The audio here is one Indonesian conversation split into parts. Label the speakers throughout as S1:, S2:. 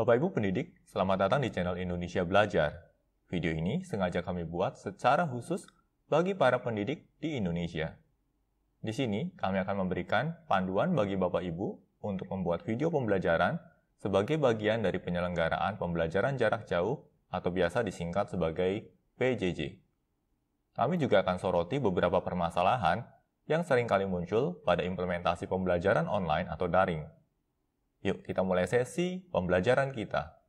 S1: Bapak Ibu pendidik, selamat datang di channel Indonesia Belajar. Video ini sengaja kami buat secara khusus bagi para pendidik di Indonesia. Di sini, kami akan memberikan panduan bagi Bapak Ibu untuk membuat video pembelajaran sebagai bagian dari penyelenggaraan pembelajaran jarak jauh atau biasa disingkat sebagai PJJ. Kami juga akan soroti beberapa permasalahan yang seringkali muncul pada implementasi pembelajaran online atau daring Yuk kita mulai sesi pembelajaran kita.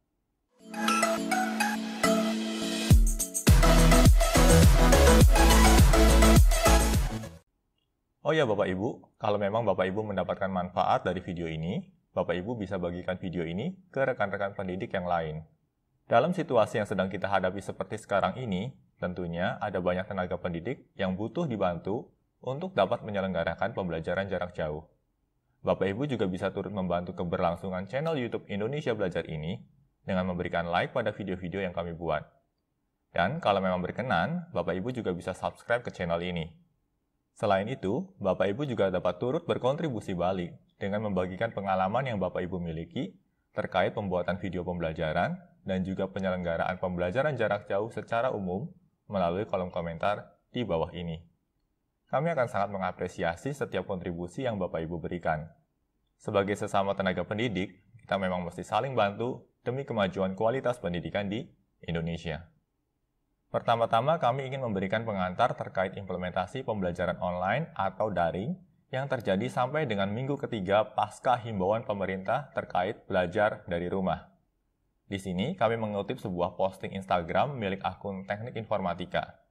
S1: Oh ya Bapak Ibu, kalau memang Bapak Ibu mendapatkan manfaat dari video ini, Bapak Ibu bisa bagikan video ini ke rekan-rekan pendidik yang lain. Dalam situasi yang sedang kita hadapi seperti sekarang ini, tentunya ada banyak tenaga pendidik yang butuh dibantu untuk dapat menyelenggarakan pembelajaran jarak jauh. Bapak Ibu juga bisa turut membantu keberlangsungan channel YouTube Indonesia Belajar ini dengan memberikan like pada video-video yang kami buat. Dan kalau memang berkenan, Bapak Ibu juga bisa subscribe ke channel ini. Selain itu, Bapak Ibu juga dapat turut berkontribusi balik dengan membagikan pengalaman yang Bapak Ibu miliki terkait pembuatan video pembelajaran dan juga penyelenggaraan pembelajaran jarak jauh secara umum melalui kolom komentar di bawah ini. Kami akan sangat mengapresiasi setiap kontribusi yang Bapak Ibu berikan. Sebagai sesama tenaga pendidik, kita memang mesti saling bantu demi kemajuan kualitas pendidikan di Indonesia. Pertama-tama, kami ingin memberikan pengantar terkait implementasi pembelajaran online atau daring yang terjadi sampai dengan minggu ketiga pasca himbauan pemerintah terkait belajar dari rumah. Di sini, kami mengutip sebuah posting Instagram milik akun Teknik Informatika.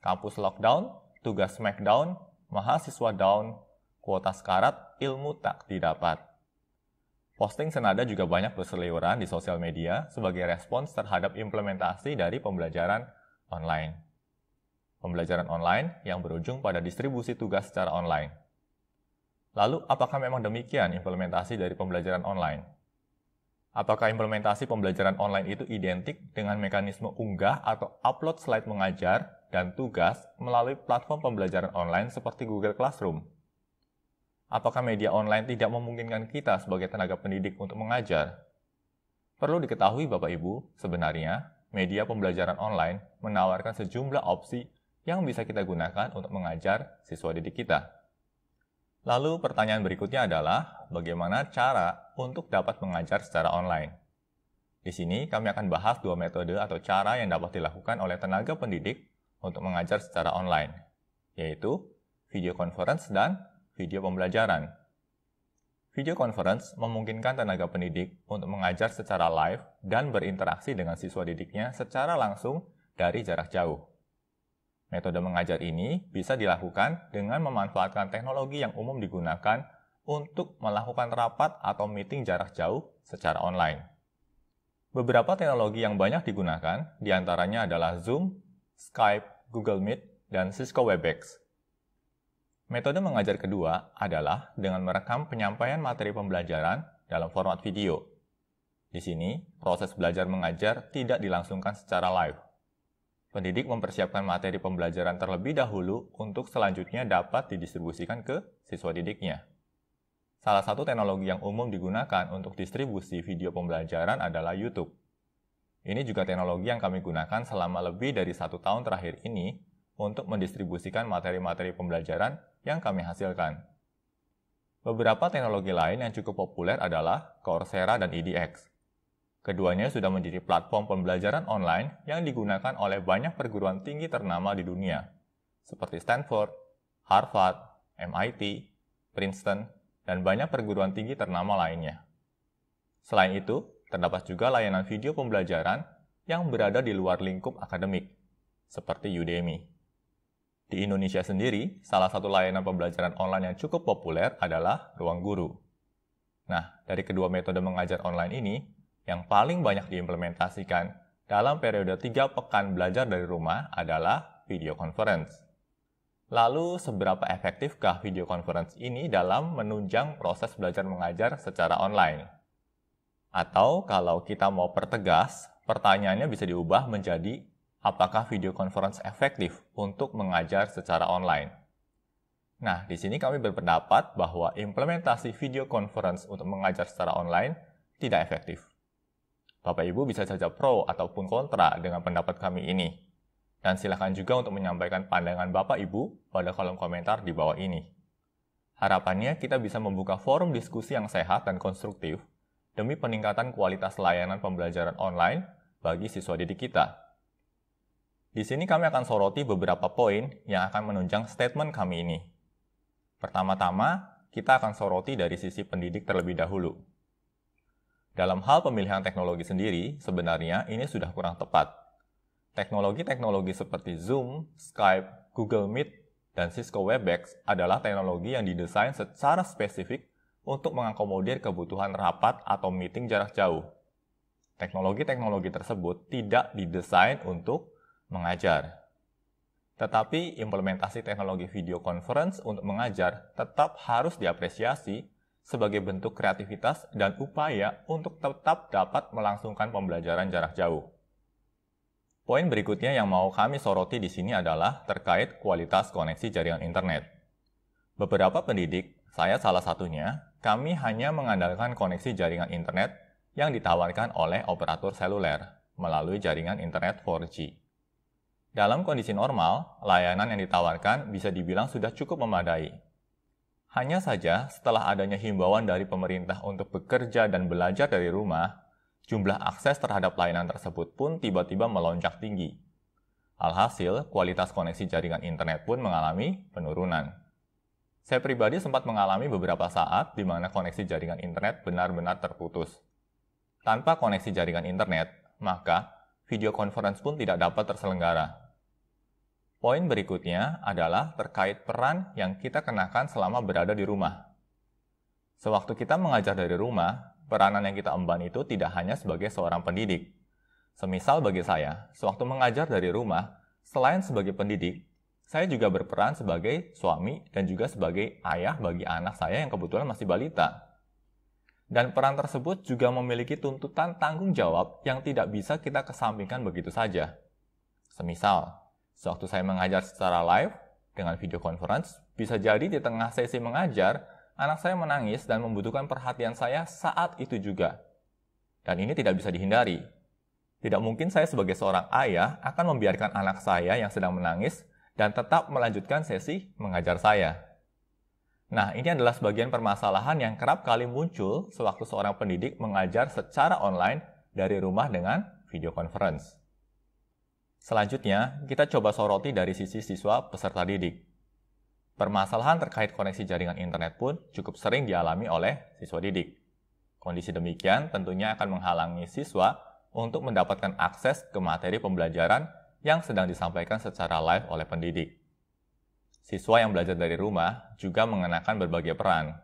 S1: Kampus Lockdown, Tugas Smackdown, Mahasiswa Down, Kuota sekarat, ilmu tak didapat. Posting senada juga banyak berseliweran di sosial media sebagai respons terhadap implementasi dari pembelajaran online. Pembelajaran online yang berujung pada distribusi tugas secara online. Lalu, apakah memang demikian implementasi dari pembelajaran online? Apakah implementasi pembelajaran online itu identik dengan mekanisme unggah atau upload slide mengajar dan tugas melalui platform pembelajaran online seperti Google Classroom? Apakah media online tidak memungkinkan kita sebagai tenaga pendidik untuk mengajar? Perlu diketahui Bapak Ibu, sebenarnya media pembelajaran online menawarkan sejumlah opsi yang bisa kita gunakan untuk mengajar siswa didik kita. Lalu pertanyaan berikutnya adalah bagaimana cara untuk dapat mengajar secara online? Di sini kami akan bahas dua metode atau cara yang dapat dilakukan oleh tenaga pendidik untuk mengajar secara online, yaitu video conference dan video pembelajaran. Video conference memungkinkan tenaga pendidik untuk mengajar secara live dan berinteraksi dengan siswa didiknya secara langsung dari jarak jauh. Metode mengajar ini bisa dilakukan dengan memanfaatkan teknologi yang umum digunakan untuk melakukan rapat atau meeting jarak jauh secara online. Beberapa teknologi yang banyak digunakan diantaranya adalah Zoom, Skype, Google Meet, dan Cisco Webex. Metode mengajar kedua adalah dengan merekam penyampaian materi pembelajaran dalam format video. Di sini, proses belajar mengajar tidak dilangsungkan secara live. Pendidik mempersiapkan materi pembelajaran terlebih dahulu untuk selanjutnya dapat didistribusikan ke siswa didiknya. Salah satu teknologi yang umum digunakan untuk distribusi video pembelajaran adalah YouTube. Ini juga teknologi yang kami gunakan selama lebih dari satu tahun terakhir ini untuk mendistribusikan materi-materi pembelajaran yang kami hasilkan. Beberapa teknologi lain yang cukup populer adalah Coursera dan EDX. Keduanya sudah menjadi platform pembelajaran online yang digunakan oleh banyak perguruan tinggi ternama di dunia, seperti Stanford, Harvard, MIT, Princeton, dan banyak perguruan tinggi ternama lainnya. Selain itu, terdapat juga layanan video pembelajaran yang berada di luar lingkup akademik, seperti Udemy. Di Indonesia sendiri, salah satu layanan pembelajaran online yang cukup populer adalah Ruang Guru. Nah, dari kedua metode mengajar online ini, yang paling banyak diimplementasikan dalam periode tiga pekan belajar dari rumah adalah video conference. Lalu, seberapa efektifkah video conference ini dalam menunjang proses belajar mengajar secara online? Atau kalau kita mau pertegas, pertanyaannya bisa diubah menjadi apakah video conference efektif untuk mengajar secara online. Nah, di sini kami berpendapat bahwa implementasi video conference untuk mengajar secara online tidak efektif. Bapak Ibu bisa saja pro ataupun kontra dengan pendapat kami ini. Dan silakan juga untuk menyampaikan pandangan Bapak Ibu pada kolom komentar di bawah ini. Harapannya kita bisa membuka forum diskusi yang sehat dan konstruktif demi peningkatan kualitas layanan pembelajaran online bagi siswa didik kita. Di sini kami akan soroti beberapa poin yang akan menunjang statement kami ini. Pertama-tama, kita akan soroti dari sisi pendidik terlebih dahulu. Dalam hal pemilihan teknologi sendiri, sebenarnya ini sudah kurang tepat. Teknologi-teknologi seperti Zoom, Skype, Google Meet, dan Cisco Webex adalah teknologi yang didesain secara spesifik untuk mengakomodir kebutuhan rapat atau meeting jarak jauh. Teknologi-teknologi tersebut tidak didesain untuk mengajar. Tetapi implementasi teknologi video conference untuk mengajar tetap harus diapresiasi sebagai bentuk kreativitas dan upaya untuk tetap dapat melangsungkan pembelajaran jarak jauh. Poin berikutnya yang mau kami soroti di sini adalah terkait kualitas koneksi jaringan internet. Beberapa pendidik, saya salah satunya, kami hanya mengandalkan koneksi jaringan internet yang ditawarkan oleh operator seluler melalui jaringan internet 4G. Dalam kondisi normal, layanan yang ditawarkan bisa dibilang sudah cukup memadai. Hanya saja, setelah adanya himbauan dari pemerintah untuk bekerja dan belajar dari rumah, jumlah akses terhadap layanan tersebut pun tiba-tiba melonjak tinggi. Alhasil, kualitas koneksi jaringan internet pun mengalami penurunan. Saya pribadi sempat mengalami beberapa saat di mana koneksi jaringan internet benar-benar terputus. Tanpa koneksi jaringan internet, maka video conference pun tidak dapat terselenggara Poin berikutnya adalah terkait peran yang kita kenakan selama berada di rumah. Sewaktu kita mengajar dari rumah, peranan yang kita emban itu tidak hanya sebagai seorang pendidik. Semisal bagi saya, sewaktu mengajar dari rumah, selain sebagai pendidik, saya juga berperan sebagai suami dan juga sebagai ayah bagi anak saya yang kebetulan masih balita. Dan peran tersebut juga memiliki tuntutan tanggung jawab yang tidak bisa kita kesampingkan begitu saja. Semisal, Sewaktu saya mengajar secara live dengan video conference, bisa jadi di tengah sesi mengajar, anak saya menangis dan membutuhkan perhatian saya saat itu juga. Dan ini tidak bisa dihindari. Tidak mungkin saya sebagai seorang ayah akan membiarkan anak saya yang sedang menangis dan tetap melanjutkan sesi mengajar saya. Nah, ini adalah sebagian permasalahan yang kerap kali muncul sewaktu seorang pendidik mengajar secara online dari rumah dengan video conference. Selanjutnya, kita coba soroti dari sisi siswa peserta didik. Permasalahan terkait koneksi jaringan internet pun cukup sering dialami oleh siswa didik. Kondisi demikian tentunya akan menghalangi siswa untuk mendapatkan akses ke materi pembelajaran yang sedang disampaikan secara live oleh pendidik. Siswa yang belajar dari rumah juga mengenakan berbagai peran.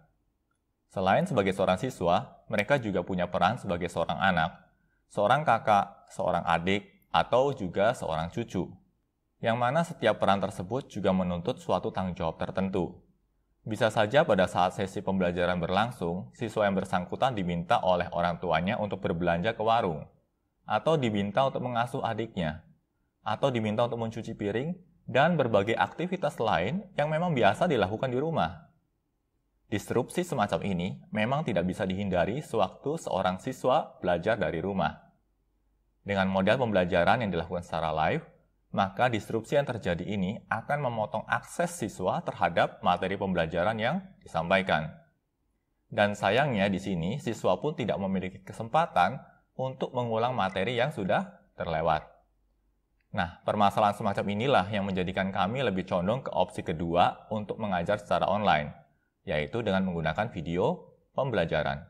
S1: Selain sebagai seorang siswa, mereka juga punya peran sebagai seorang anak, seorang kakak, seorang adik, atau juga seorang cucu, yang mana setiap peran tersebut juga menuntut suatu tanggung jawab tertentu. Bisa saja pada saat sesi pembelajaran berlangsung, siswa yang bersangkutan diminta oleh orang tuanya untuk berbelanja ke warung, atau diminta untuk mengasuh adiknya, atau diminta untuk mencuci piring, dan berbagai aktivitas lain yang memang biasa dilakukan di rumah. Disrupsi semacam ini memang tidak bisa dihindari sewaktu seorang siswa belajar dari rumah. Dengan model pembelajaran yang dilakukan secara live, maka disrupsi yang terjadi ini akan memotong akses siswa terhadap materi pembelajaran yang disampaikan. Dan sayangnya di sini siswa pun tidak memiliki kesempatan untuk mengulang materi yang sudah terlewat. Nah, permasalahan semacam inilah yang menjadikan kami lebih condong ke opsi kedua untuk mengajar secara online, yaitu dengan menggunakan video pembelajaran.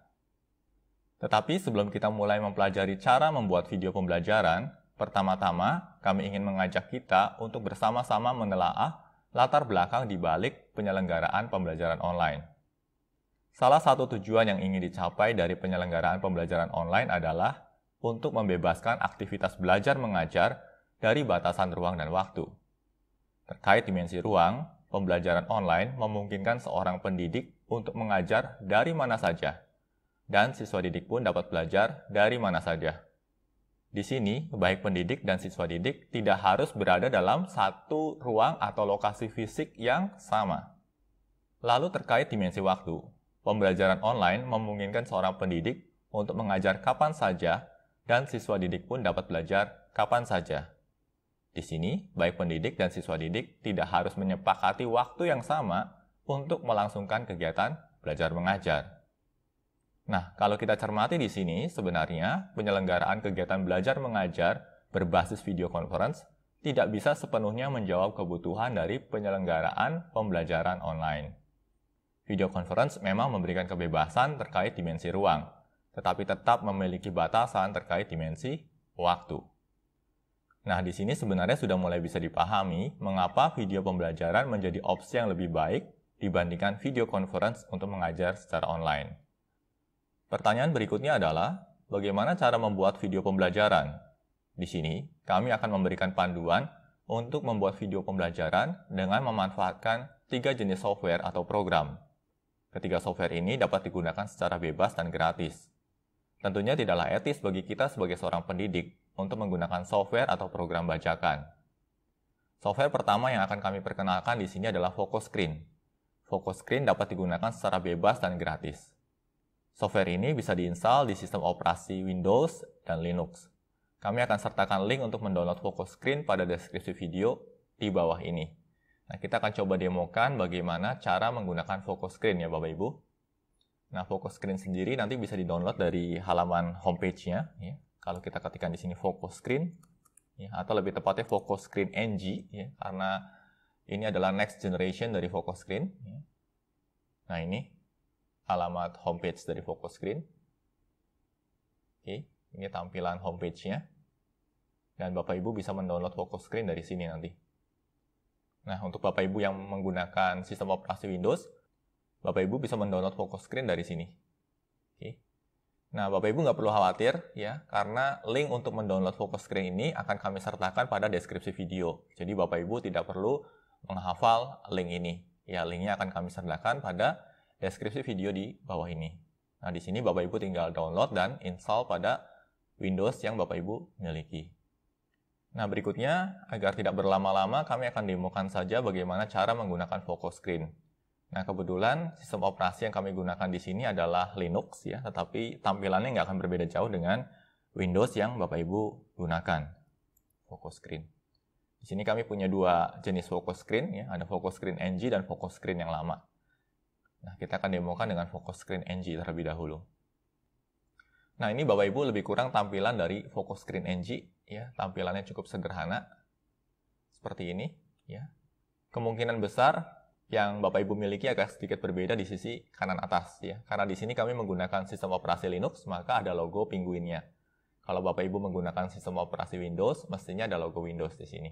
S1: Tetapi sebelum kita mulai mempelajari cara membuat video pembelajaran, pertama-tama kami ingin mengajak kita untuk bersama-sama menelaah latar belakang di balik penyelenggaraan pembelajaran online. Salah satu tujuan yang ingin dicapai dari penyelenggaraan pembelajaran online adalah untuk membebaskan aktivitas belajar mengajar dari batasan ruang dan waktu. Terkait dimensi ruang, pembelajaran online memungkinkan seorang pendidik untuk mengajar dari mana saja, dan siswa didik pun dapat belajar dari mana saja. Di sini, baik pendidik dan siswa didik tidak harus berada dalam satu ruang atau lokasi fisik yang sama. Lalu terkait dimensi waktu, pembelajaran online memungkinkan seorang pendidik untuk mengajar kapan saja dan siswa didik pun dapat belajar kapan saja. Di sini, baik pendidik dan siswa didik tidak harus menyepakati waktu yang sama untuk melangsungkan kegiatan belajar mengajar. Nah, kalau kita cermati di sini, sebenarnya penyelenggaraan kegiatan belajar mengajar berbasis video conference tidak bisa sepenuhnya menjawab kebutuhan dari penyelenggaraan pembelajaran online. Video conference memang memberikan kebebasan terkait dimensi ruang, tetapi tetap memiliki batasan terkait dimensi waktu. Nah, di sini sebenarnya sudah mulai bisa dipahami mengapa video pembelajaran menjadi opsi yang lebih baik dibandingkan video conference untuk mengajar secara online. Pertanyaan berikutnya adalah, bagaimana cara membuat video pembelajaran? Di sini, kami akan memberikan panduan untuk membuat video pembelajaran dengan memanfaatkan tiga jenis software atau program. Ketiga software ini dapat digunakan secara bebas dan gratis. Tentunya tidaklah etis bagi kita sebagai seorang pendidik untuk menggunakan software atau program bajakan. Software pertama yang akan kami perkenalkan di sini adalah Focus Screen. Focus Screen dapat digunakan secara bebas dan gratis. Software ini bisa diinstal di sistem operasi Windows dan Linux. Kami akan sertakan link untuk mendownload Focus Screen pada deskripsi video di bawah ini. Nah, kita akan coba demokan bagaimana cara menggunakan Focus Screen ya Bapak Ibu. Nah, Focus Screen sendiri nanti bisa di-download dari halaman homepage-nya. Ya. Kalau kita ketikkan di sini Focus Screen, ya, atau lebih tepatnya Focus Screen NG, ya, karena ini adalah next generation dari Focus Screen. Ya. Nah, ini alamat homepage dari Focus Screen. Oke, ini tampilan homepage-nya. Dan Bapak Ibu bisa mendownload Focus Screen dari sini nanti. Nah, untuk Bapak Ibu yang menggunakan sistem operasi Windows, Bapak Ibu bisa mendownload Focus Screen dari sini. Oke. Nah, Bapak Ibu nggak perlu khawatir ya, karena link untuk mendownload Focus Screen ini akan kami sertakan pada deskripsi video. Jadi Bapak Ibu tidak perlu menghafal link ini. Ya, linknya akan kami sertakan pada deskripsi video di bawah ini. Nah, di sini Bapak Ibu tinggal download dan install pada Windows yang Bapak Ibu miliki. Nah, berikutnya, agar tidak berlama-lama, kami akan demokan saja bagaimana cara menggunakan focus screen. Nah, kebetulan sistem operasi yang kami gunakan di sini adalah Linux, ya, tetapi tampilannya nggak akan berbeda jauh dengan Windows yang Bapak Ibu gunakan. Focus screen. Di sini kami punya dua jenis focus screen, ya, ada focus screen NG dan focus screen yang lama. Nah, kita akan demokan dengan fokus screen NG terlebih dahulu. Nah, ini Bapak Ibu lebih kurang tampilan dari fokus screen NG ya. Tampilannya cukup sederhana seperti ini ya. Kemungkinan besar yang Bapak Ibu miliki agak sedikit berbeda di sisi kanan atas ya. Karena di sini kami menggunakan sistem operasi Linux, maka ada logo pinguinnya. Kalau Bapak Ibu menggunakan sistem operasi Windows, mestinya ada logo Windows di sini.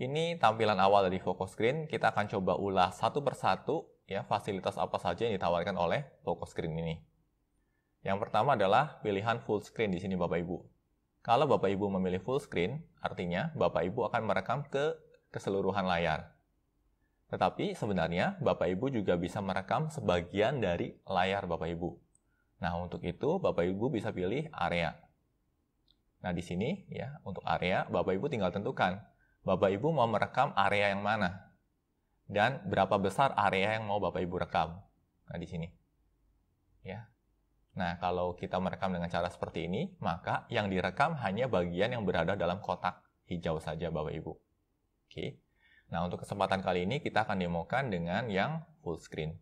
S1: Ini tampilan awal dari fokus screen. Kita akan coba ulas satu persatu ya fasilitas apa saja yang ditawarkan oleh toko Screen ini. Yang pertama adalah pilihan full screen di sini Bapak Ibu. Kalau Bapak Ibu memilih full screen, artinya Bapak Ibu akan merekam ke keseluruhan layar. Tetapi sebenarnya Bapak Ibu juga bisa merekam sebagian dari layar Bapak Ibu. Nah, untuk itu Bapak Ibu bisa pilih area. Nah, di sini ya, untuk area Bapak Ibu tinggal tentukan Bapak Ibu mau merekam area yang mana dan berapa besar area yang mau Bapak Ibu rekam. Nah, di sini. Ya. Nah, kalau kita merekam dengan cara seperti ini, maka yang direkam hanya bagian yang berada dalam kotak hijau saja Bapak Ibu. Oke. Nah, untuk kesempatan kali ini kita akan demokan dengan yang full screen.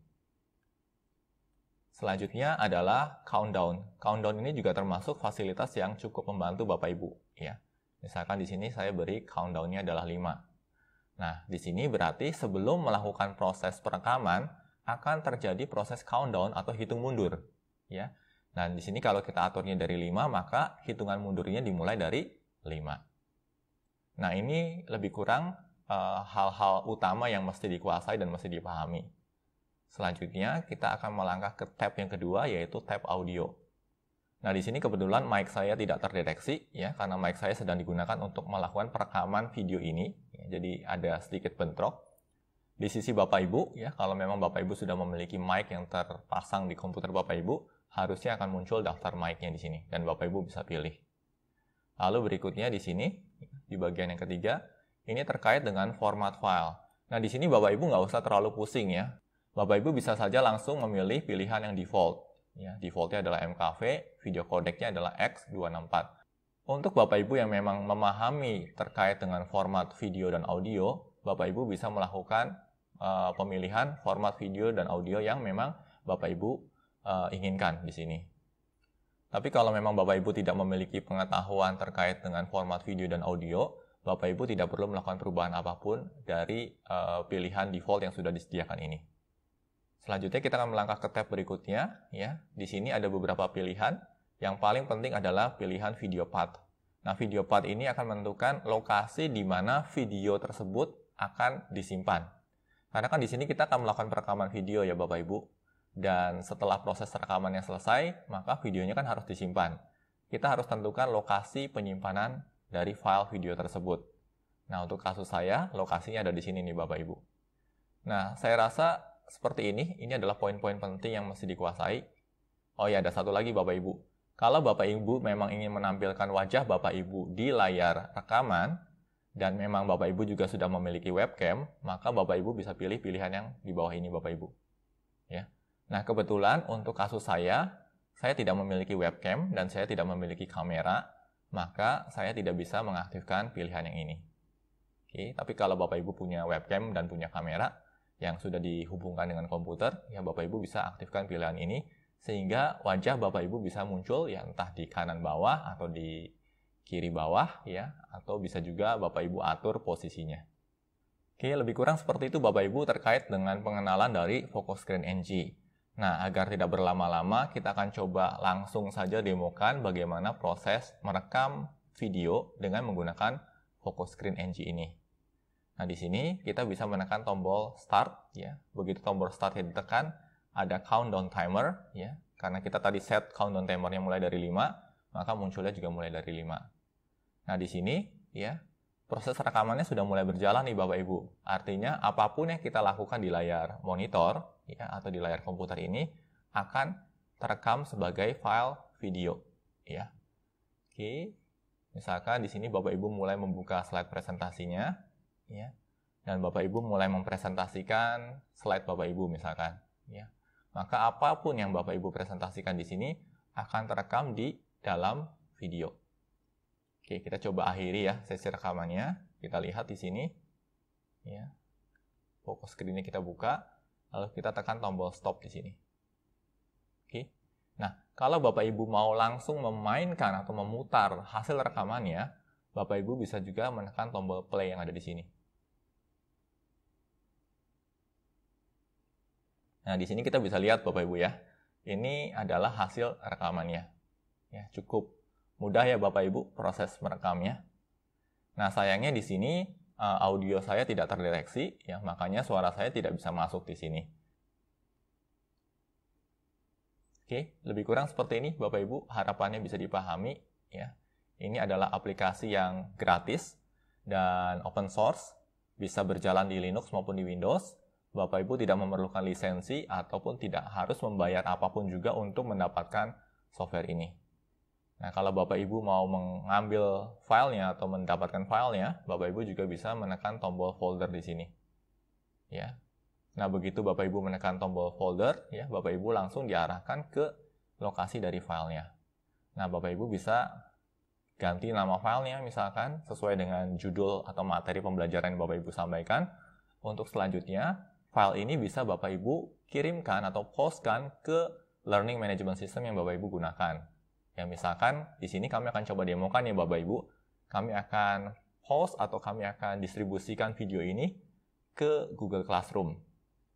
S1: Selanjutnya adalah countdown. Countdown ini juga termasuk fasilitas yang cukup membantu Bapak Ibu, ya. Misalkan di sini saya beri countdown-nya adalah 5. Nah, di sini berarti sebelum melakukan proses perekaman akan terjadi proses countdown atau hitung mundur, ya. Dan di sini kalau kita aturnya dari 5, maka hitungan mundurnya dimulai dari 5. Nah, ini lebih kurang eh, hal-hal uh, utama yang mesti dikuasai dan mesti dipahami. Selanjutnya, kita akan melangkah ke tab yang kedua, yaitu tab audio. Nah, di sini kebetulan mic saya tidak terdeteksi, ya, karena mic saya sedang digunakan untuk melakukan perekaman video ini, Ya, jadi ada sedikit bentrok. Di sisi Bapak Ibu, ya kalau memang Bapak Ibu sudah memiliki mic yang terpasang di komputer Bapak Ibu, harusnya akan muncul daftar mic-nya di sini, dan Bapak Ibu bisa pilih. Lalu berikutnya di sini, di bagian yang ketiga, ini terkait dengan format file. Nah, di sini Bapak Ibu nggak usah terlalu pusing ya. Bapak Ibu bisa saja langsung memilih pilihan yang default. Ya, defaultnya adalah MKV, video codecnya adalah X264. Untuk Bapak Ibu yang memang memahami terkait dengan format video dan audio, Bapak Ibu bisa melakukan uh, pemilihan format video dan audio yang memang Bapak Ibu uh, inginkan di sini. Tapi kalau memang Bapak Ibu tidak memiliki pengetahuan terkait dengan format video dan audio, Bapak Ibu tidak perlu melakukan perubahan apapun dari uh, pilihan default yang sudah disediakan ini. Selanjutnya kita akan melangkah ke tab berikutnya ya. Di sini ada beberapa pilihan yang paling penting adalah pilihan video path. Nah, video path ini akan menentukan lokasi di mana video tersebut akan disimpan. Karena kan di sini kita akan melakukan perekaman video ya Bapak Ibu. Dan setelah proses rekamannya selesai, maka videonya kan harus disimpan. Kita harus tentukan lokasi penyimpanan dari file video tersebut. Nah, untuk kasus saya, lokasinya ada di sini nih Bapak Ibu. Nah, saya rasa seperti ini, ini adalah poin-poin penting yang mesti dikuasai. Oh ya, ada satu lagi Bapak Ibu. Kalau Bapak Ibu memang ingin menampilkan wajah Bapak Ibu di layar rekaman, dan memang Bapak Ibu juga sudah memiliki webcam, maka Bapak Ibu bisa pilih pilihan yang di bawah ini Bapak Ibu. Ya. Nah, kebetulan untuk kasus saya, saya tidak memiliki webcam dan saya tidak memiliki kamera, maka saya tidak bisa mengaktifkan pilihan yang ini. Oke, tapi kalau Bapak Ibu punya webcam dan punya kamera yang sudah dihubungkan dengan komputer, ya Bapak Ibu bisa aktifkan pilihan ini sehingga wajah Bapak Ibu bisa muncul ya entah di kanan bawah atau di kiri bawah ya atau bisa juga Bapak Ibu atur posisinya. Oke, lebih kurang seperti itu Bapak Ibu terkait dengan pengenalan dari Focus Screen NG. Nah, agar tidak berlama-lama, kita akan coba langsung saja demokan bagaimana proses merekam video dengan menggunakan Focus Screen NG ini. Nah, di sini kita bisa menekan tombol Start ya. Begitu tombol Start ditekan, ada countdown timer ya. Karena kita tadi set countdown timernya mulai dari 5, maka munculnya juga mulai dari 5. Nah, di sini ya, proses rekamannya sudah mulai berjalan nih Bapak Ibu. Artinya apapun yang kita lakukan di layar monitor ya atau di layar komputer ini akan terekam sebagai file video ya. Oke. Misalkan di sini Bapak Ibu mulai membuka slide presentasinya ya. Dan Bapak Ibu mulai mempresentasikan slide Bapak Ibu misalkan ya maka apapun yang Bapak Ibu presentasikan di sini akan terekam di dalam video. Oke, kita coba akhiri ya sesi rekamannya. Kita lihat di sini. Ya. Fokus screen-nya kita buka, lalu kita tekan tombol stop di sini. Oke. Nah, kalau Bapak Ibu mau langsung memainkan atau memutar hasil rekamannya, Bapak Ibu bisa juga menekan tombol play yang ada di sini. Nah, di sini kita bisa lihat Bapak Ibu ya. Ini adalah hasil rekamannya. Ya, cukup mudah ya Bapak Ibu proses merekamnya. Nah, sayangnya di sini eh, audio saya tidak terdeteksi ya, makanya suara saya tidak bisa masuk di sini. Oke, lebih kurang seperti ini Bapak Ibu, harapannya bisa dipahami ya. Ini adalah aplikasi yang gratis dan open source, bisa berjalan di Linux maupun di Windows Bapak Ibu tidak memerlukan lisensi ataupun tidak harus membayar apapun juga untuk mendapatkan software ini. Nah, kalau Bapak Ibu mau mengambil filenya atau mendapatkan filenya, Bapak Ibu juga bisa menekan tombol folder di sini. Ya. Nah, begitu Bapak Ibu menekan tombol folder, ya, Bapak Ibu langsung diarahkan ke lokasi dari filenya. Nah, Bapak Ibu bisa ganti nama filenya misalkan sesuai dengan judul atau materi pembelajaran yang Bapak Ibu sampaikan. Untuk selanjutnya, file ini bisa Bapak Ibu kirimkan atau postkan ke learning management system yang Bapak Ibu gunakan. Ya misalkan di sini kami akan coba demokan ya Bapak Ibu. Kami akan post atau kami akan distribusikan video ini ke Google Classroom.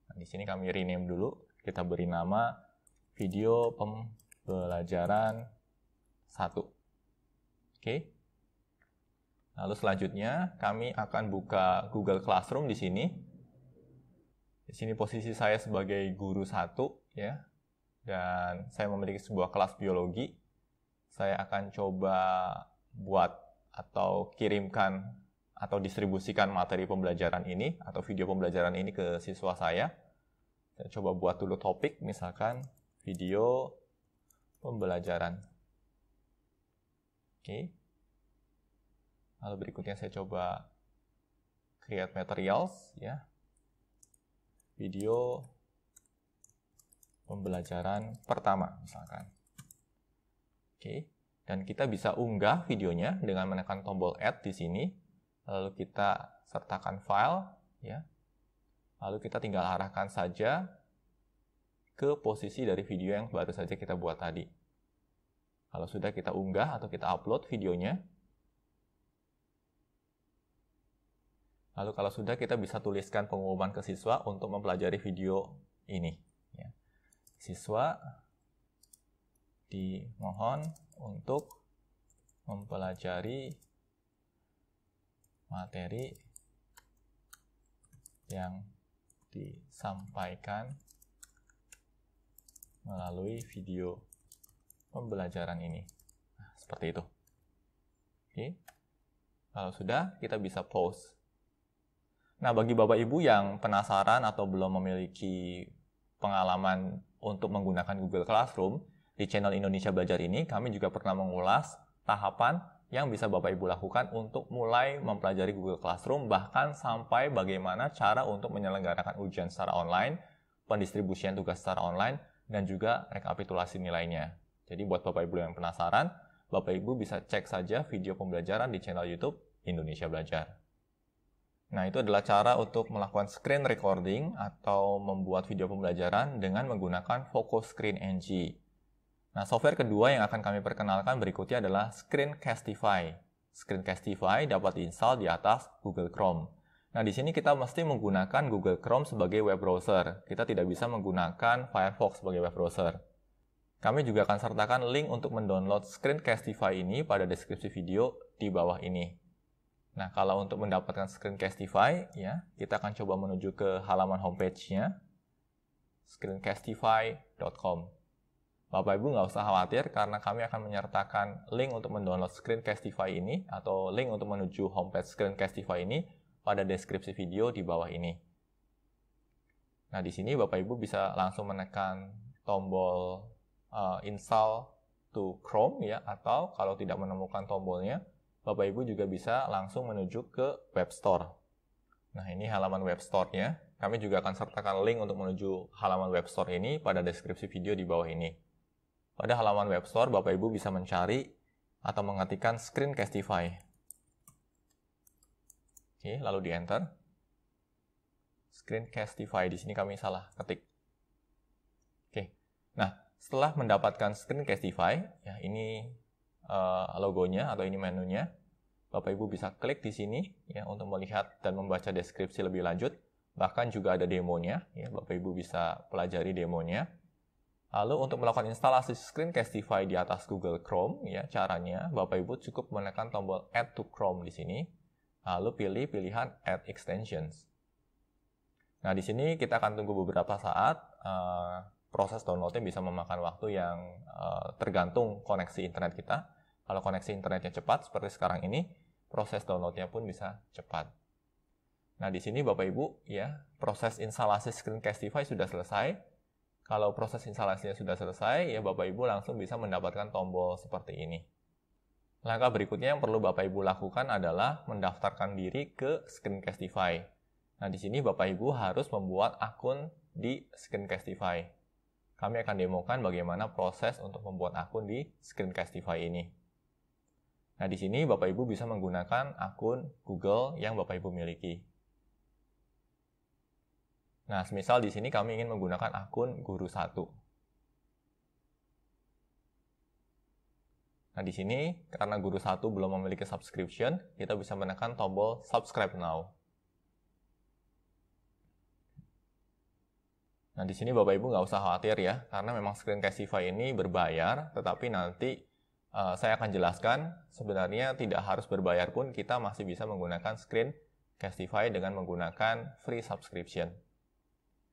S1: Nah, di sini kami rename dulu, kita beri nama video pembelajaran 1. Oke. Lalu selanjutnya kami akan buka Google Classroom di sini di sini posisi saya sebagai guru satu, ya, dan saya memiliki sebuah kelas biologi. Saya akan coba buat atau kirimkan atau distribusikan materi pembelajaran ini atau video pembelajaran ini ke siswa saya. Saya coba buat dulu topik, misalkan video pembelajaran. Oke. Lalu berikutnya saya coba create materials ya video pembelajaran pertama misalkan. Oke, dan kita bisa unggah videonya dengan menekan tombol add di sini, lalu kita sertakan file ya. Lalu kita tinggal arahkan saja ke posisi dari video yang baru saja kita buat tadi. Kalau sudah kita unggah atau kita upload videonya, Lalu kalau sudah kita bisa tuliskan pengumuman ke siswa untuk mempelajari video ini. Ya. Siswa dimohon untuk mempelajari materi yang disampaikan melalui video pembelajaran ini. Nah, seperti itu. Oke. Kalau sudah, kita bisa pause. Nah, bagi Bapak Ibu yang penasaran atau belum memiliki pengalaman untuk menggunakan Google Classroom, di channel Indonesia Belajar ini kami juga pernah mengulas tahapan yang bisa Bapak Ibu lakukan untuk mulai mempelajari Google Classroom bahkan sampai bagaimana cara untuk menyelenggarakan ujian secara online, pendistribusian tugas secara online, dan juga rekapitulasi nilainya. Jadi buat Bapak Ibu yang penasaran, Bapak Ibu bisa cek saja video pembelajaran di channel YouTube Indonesia Belajar. Nah, itu adalah cara untuk melakukan screen recording atau membuat video pembelajaran dengan menggunakan Focus Screen NG. Nah, software kedua yang akan kami perkenalkan berikutnya adalah Screencastify. Screencastify dapat diinstal di atas Google Chrome. Nah, di sini kita mesti menggunakan Google Chrome sebagai web browser. Kita tidak bisa menggunakan Firefox sebagai web browser. Kami juga akan sertakan link untuk mendownload Screencastify ini pada deskripsi video di bawah ini. Nah, kalau untuk mendapatkan Screencastify, ya, kita akan coba menuju ke halaman homepage-nya, screencastify.com. Bapak Ibu nggak usah khawatir karena kami akan menyertakan link untuk mendownload Screencastify ini atau link untuk menuju homepage Screencastify ini pada deskripsi video di bawah ini. Nah, di sini Bapak Ibu bisa langsung menekan tombol uh, install to Chrome ya atau kalau tidak menemukan tombolnya Bapak Ibu juga bisa langsung menuju ke web store. Nah, ini halaman web store-nya. Kami juga akan sertakan link untuk menuju halaman web store ini pada deskripsi video di bawah ini. Pada halaman web store, Bapak Ibu bisa mencari atau mengetikkan Screencastify. Oke, lalu di enter. Screencastify di sini kami salah ketik. Oke. Nah, setelah mendapatkan Screencastify, ya ini uh, logonya atau ini menunya. Bapak Ibu bisa klik di sini ya untuk melihat dan membaca deskripsi lebih lanjut. Bahkan juga ada demonya, ya Bapak Ibu bisa pelajari demonya. Lalu untuk melakukan instalasi Screencastify di atas Google Chrome, ya caranya Bapak Ibu cukup menekan tombol Add to Chrome di sini, lalu pilih pilihan Add Extensions. Nah di sini kita akan tunggu beberapa saat uh, proses downloadnya bisa memakan waktu yang uh, tergantung koneksi internet kita. Kalau koneksi internetnya cepat seperti sekarang ini, proses downloadnya pun bisa cepat. Nah di sini Bapak Ibu ya proses instalasi Screencastify sudah selesai. Kalau proses instalasinya sudah selesai, ya Bapak Ibu langsung bisa mendapatkan tombol seperti ini. Langkah berikutnya yang perlu Bapak Ibu lakukan adalah mendaftarkan diri ke Screencastify. Nah di sini Bapak Ibu harus membuat akun di Screencastify kami akan demokan bagaimana proses untuk membuat akun di Screencastify ini. Nah, di sini Bapak Ibu bisa menggunakan akun Google yang Bapak Ibu miliki. Nah, semisal di sini kami ingin menggunakan akun guru 1. Nah, di sini karena guru 1 belum memiliki subscription, kita bisa menekan tombol subscribe now. Nah, di sini Bapak Ibu nggak usah khawatir ya, karena memang screen Casify ini berbayar, tetapi nanti uh, saya akan jelaskan sebenarnya tidak harus berbayar pun kita masih bisa menggunakan screen Castify dengan menggunakan free subscription.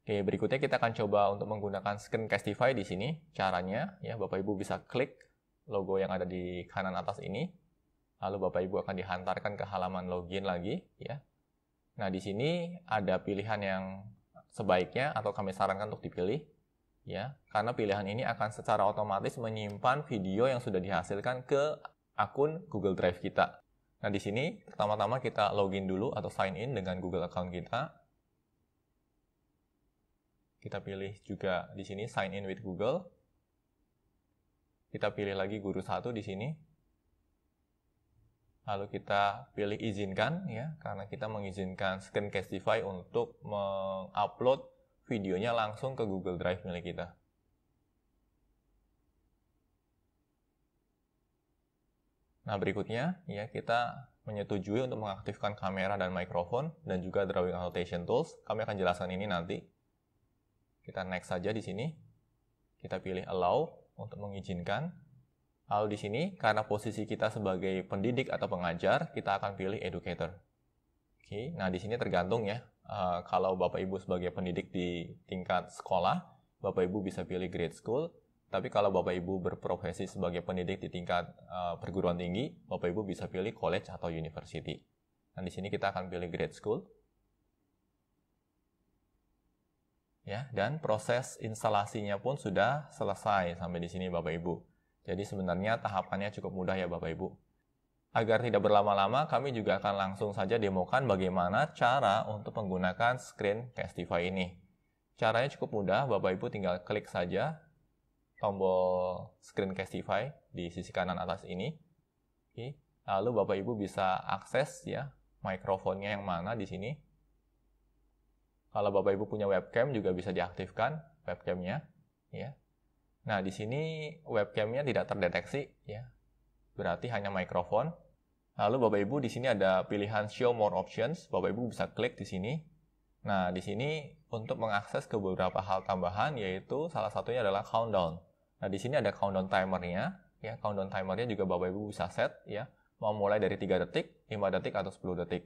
S1: Oke, berikutnya kita akan coba untuk menggunakan screen Castify di sini. Caranya ya Bapak Ibu bisa klik logo yang ada di kanan atas ini. Lalu Bapak Ibu akan dihantarkan ke halaman login lagi ya. Nah, di sini ada pilihan yang sebaiknya atau kami sarankan untuk dipilih ya karena pilihan ini akan secara otomatis menyimpan video yang sudah dihasilkan ke akun Google Drive kita. Nah di sini pertama-tama kita login dulu atau sign in dengan Google account kita. Kita pilih juga di sini sign in with Google. Kita pilih lagi guru satu di sini lalu kita pilih izinkan ya karena kita mengizinkan Screencastify untuk mengupload videonya langsung ke Google Drive milik kita. Nah, berikutnya ya kita menyetujui untuk mengaktifkan kamera dan mikrofon dan juga drawing annotation tools. Kami akan jelaskan ini nanti. Kita next saja di sini. Kita pilih allow untuk mengizinkan Lalu di sini, karena posisi kita sebagai pendidik atau pengajar, kita akan pilih educator. Oke, okay. nah di sini tergantung ya. Eh, kalau Bapak Ibu sebagai pendidik di tingkat sekolah, Bapak Ibu bisa pilih grade school. Tapi kalau Bapak Ibu berprofesi sebagai pendidik di tingkat eh, perguruan tinggi, Bapak Ibu bisa pilih college atau university. Nah di sini kita akan pilih grade school. Ya, dan proses instalasinya pun sudah selesai sampai di sini Bapak Ibu. Jadi sebenarnya tahapannya cukup mudah ya Bapak Ibu. Agar tidak berlama-lama, kami juga akan langsung saja demokan bagaimana cara untuk menggunakan screen Testify ini. Caranya cukup mudah, Bapak Ibu tinggal klik saja tombol screen Testify di sisi kanan atas ini. Oke. Lalu Bapak Ibu bisa akses ya mikrofonnya yang mana di sini. Kalau Bapak Ibu punya webcam juga bisa diaktifkan webcamnya. Ya. Nah, di sini webcamnya tidak terdeteksi, ya. Berarti hanya mikrofon. Lalu Bapak Ibu di sini ada pilihan Show More Options. Bapak Ibu bisa klik di sini. Nah, di sini untuk mengakses ke beberapa hal tambahan yaitu salah satunya adalah countdown. Nah, di sini ada countdown timernya. Ya, countdown timernya juga Bapak Ibu bisa set ya. Mau mulai dari 3 detik, 5 detik atau 10 detik.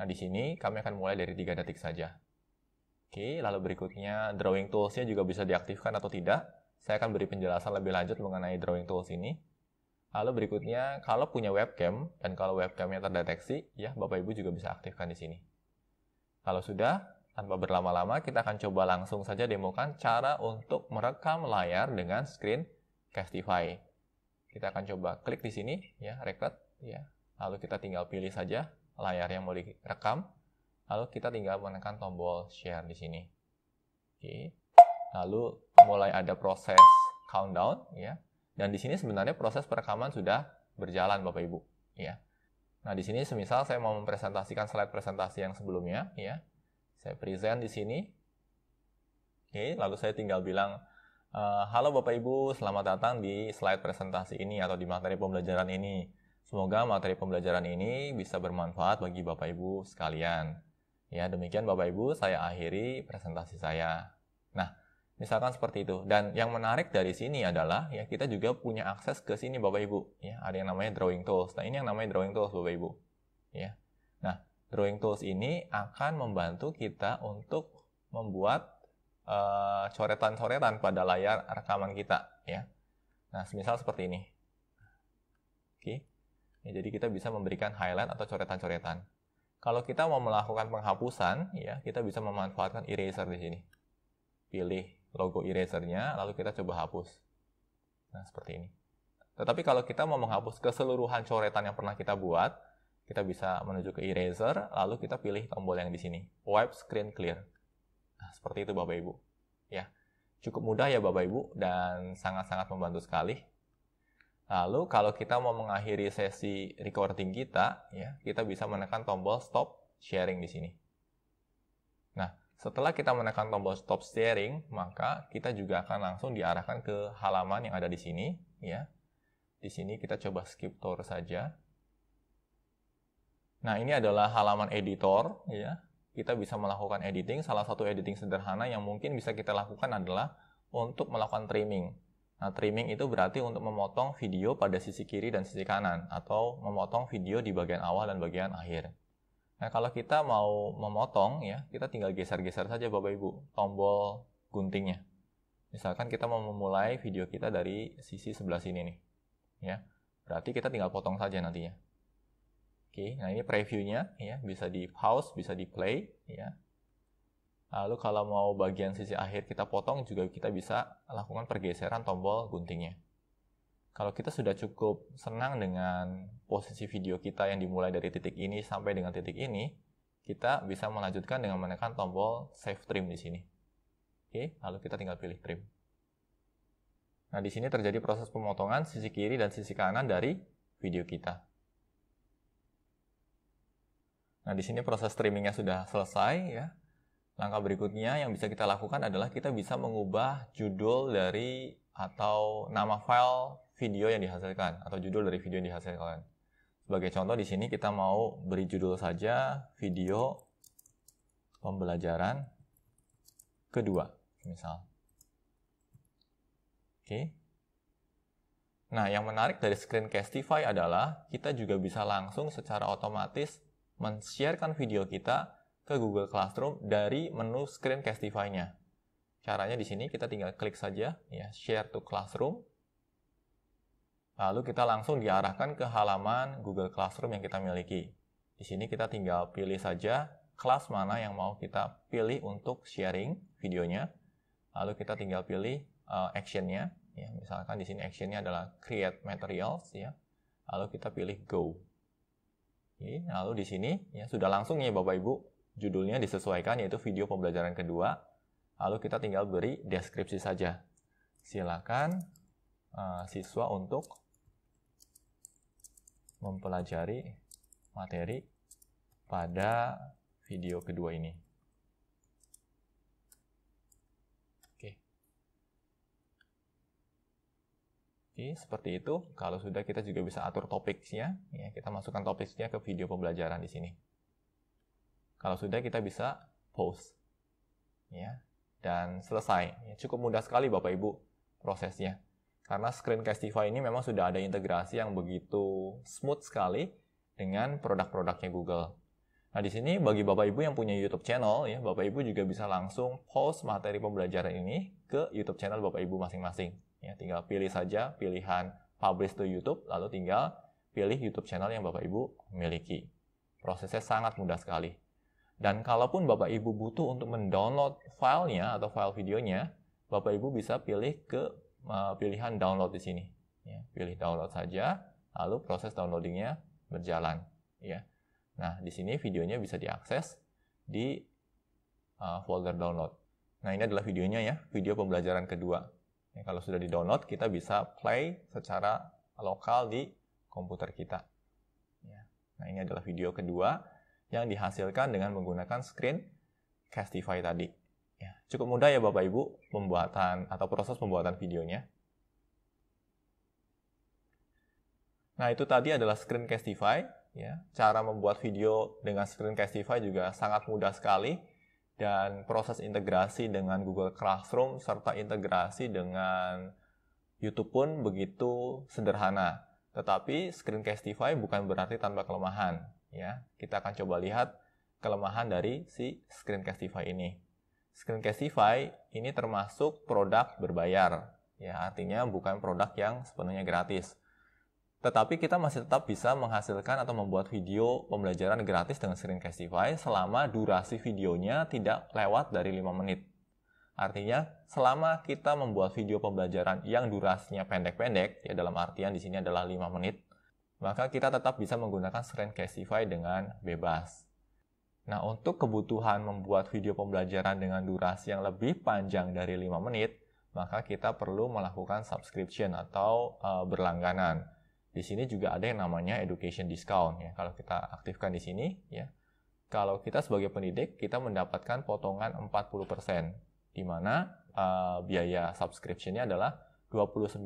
S1: Nah, di sini kami akan mulai dari 3 detik saja. Oke, lalu berikutnya drawing tools-nya juga bisa diaktifkan atau tidak. Saya akan beri penjelasan lebih lanjut mengenai drawing tools ini. Lalu berikutnya, kalau punya webcam, dan kalau webcamnya terdeteksi, ya Bapak Ibu juga bisa aktifkan di sini. Kalau sudah, tanpa berlama-lama, kita akan coba langsung saja demokan cara untuk merekam layar dengan screen Castify. Kita akan coba klik di sini, ya, record, ya. Lalu kita tinggal pilih saja layar yang mau direkam. Lalu kita tinggal menekan tombol share di sini. Oke lalu mulai ada proses countdown ya. Dan di sini sebenarnya proses perekaman sudah berjalan Bapak Ibu ya. Nah, di sini semisal saya mau mempresentasikan slide presentasi yang sebelumnya ya. Saya present di sini. Oke, lalu saya tinggal bilang eh, halo Bapak Ibu, selamat datang di slide presentasi ini atau di materi pembelajaran ini. Semoga materi pembelajaran ini bisa bermanfaat bagi Bapak Ibu sekalian. Ya, demikian Bapak Ibu, saya akhiri presentasi saya. Nah, Misalkan seperti itu. Dan yang menarik dari sini adalah ya kita juga punya akses ke sini Bapak Ibu. Ya, ada yang namanya drawing tools. Nah, ini yang namanya drawing tools Bapak Ibu. Ya. Nah, drawing tools ini akan membantu kita untuk membuat eh, coretan-coretan uh, pada layar rekaman kita ya. Nah, misal seperti ini. Oke. Ya, jadi kita bisa memberikan highlight atau coretan-coretan. Kalau kita mau melakukan penghapusan, ya, kita bisa memanfaatkan eraser di sini. Pilih logo erasernya, lalu kita coba hapus. Nah, seperti ini. Tetapi kalau kita mau menghapus keseluruhan coretan yang pernah kita buat, kita bisa menuju ke eraser, lalu kita pilih tombol yang di sini, wipe screen clear. Nah, seperti itu Bapak Ibu. Ya, cukup mudah ya Bapak Ibu dan sangat-sangat membantu sekali. Lalu kalau kita mau mengakhiri sesi recording kita, ya, kita bisa menekan tombol stop sharing di sini. Setelah kita menekan tombol stop sharing, maka kita juga akan langsung diarahkan ke halaman yang ada di sini, ya. Di sini kita coba skip tour saja. Nah, ini adalah halaman editor, ya. Kita bisa melakukan editing. Salah satu editing sederhana yang mungkin bisa kita lakukan adalah untuk melakukan trimming. Nah, trimming itu berarti untuk memotong video pada sisi kiri dan sisi kanan atau memotong video di bagian awal dan bagian akhir. Nah, kalau kita mau memotong ya, kita tinggal geser-geser saja Bapak Ibu tombol guntingnya. Misalkan kita mau memulai video kita dari sisi sebelah sini nih. Ya. Berarti kita tinggal potong saja nantinya. Oke, nah ini previewnya ya, bisa di pause, bisa di play ya. Lalu kalau mau bagian sisi akhir kita potong juga kita bisa lakukan pergeseran tombol guntingnya kalau kita sudah cukup senang dengan posisi video kita yang dimulai dari titik ini sampai dengan titik ini, kita bisa melanjutkan dengan menekan tombol save trim di sini. Oke, lalu kita tinggal pilih trim. Nah, di sini terjadi proses pemotongan sisi kiri dan sisi kanan dari video kita. Nah, di sini proses trimmingnya sudah selesai ya. Langkah berikutnya yang bisa kita lakukan adalah kita bisa mengubah judul dari atau nama file video yang dihasilkan atau judul dari video yang dihasilkan. Sebagai contoh di sini kita mau beri judul saja video pembelajaran kedua, misal. Oke. Nah, yang menarik dari Screencastify adalah kita juga bisa langsung secara otomatis men-sharekan video kita ke Google Classroom dari menu screen nya Caranya di sini kita tinggal klik saja ya share to classroom. Lalu kita langsung diarahkan ke halaman Google Classroom yang kita miliki. Di sini kita tinggal pilih saja kelas mana yang mau kita pilih untuk sharing videonya. Lalu kita tinggal pilih uh, action-nya Ya, misalkan di sini actionnya adalah create materials ya. Lalu kita pilih go. Oke, lalu di sini ya sudah langsung ya Bapak Ibu judulnya disesuaikan yaitu video pembelajaran kedua. Lalu kita tinggal beri deskripsi saja. Silakan uh, siswa untuk mempelajari materi pada video kedua ini. Oke. Oke, seperti itu. Kalau sudah kita juga bisa atur topiknya. Ya, kita masukkan topiknya ke video pembelajaran di sini. Kalau sudah kita bisa post. Ya. Dan selesai. Ya, cukup mudah sekali Bapak Ibu prosesnya. Karena ScreenCastify ini memang sudah ada integrasi yang begitu smooth sekali dengan produk-produknya Google. Nah, di sini bagi Bapak Ibu yang punya YouTube channel ya, Bapak Ibu juga bisa langsung post materi pembelajaran ini ke YouTube channel Bapak Ibu masing-masing. Ya, tinggal pilih saja pilihan publish to YouTube lalu tinggal pilih YouTube channel yang Bapak Ibu miliki. Prosesnya sangat mudah sekali. Dan kalaupun Bapak Ibu butuh untuk mendownload filenya atau file videonya, Bapak Ibu bisa pilih ke uh, pilihan download di sini. Ya, pilih download saja, lalu proses downloadingnya berjalan. Ya. Nah, di sini videonya bisa diakses di uh, folder download. Nah, ini adalah videonya ya, video pembelajaran kedua. Ya, kalau sudah di-download, kita bisa play secara lokal di komputer kita. Ya. Nah, ini adalah video kedua yang dihasilkan dengan menggunakan screen Castify tadi. Ya, cukup mudah ya Bapak Ibu pembuatan atau proses pembuatan videonya. Nah itu tadi adalah screen Castify. Ya, cara membuat video dengan screen Castify juga sangat mudah sekali dan proses integrasi dengan Google Classroom serta integrasi dengan YouTube pun begitu sederhana. Tetapi screen Castify bukan berarti tanpa kelemahan ya. Kita akan coba lihat kelemahan dari si Screencastify ini. Screencastify ini termasuk produk berbayar, ya artinya bukan produk yang sepenuhnya gratis. Tetapi kita masih tetap bisa menghasilkan atau membuat video pembelajaran gratis dengan Screencastify selama durasi videonya tidak lewat dari 5 menit. Artinya, selama kita membuat video pembelajaran yang durasinya pendek-pendek, ya dalam artian di sini adalah 5 menit, maka kita tetap bisa menggunakan strength Casify dengan bebas. Nah, untuk kebutuhan membuat video pembelajaran dengan durasi yang lebih panjang dari 5 menit, maka kita perlu melakukan subscription atau uh, berlangganan. Di sini juga ada yang namanya education discount ya. Kalau kita aktifkan di sini ya. Kalau kita sebagai pendidik, kita mendapatkan potongan 40% di mana uh, biaya subscriptionnya adalah 29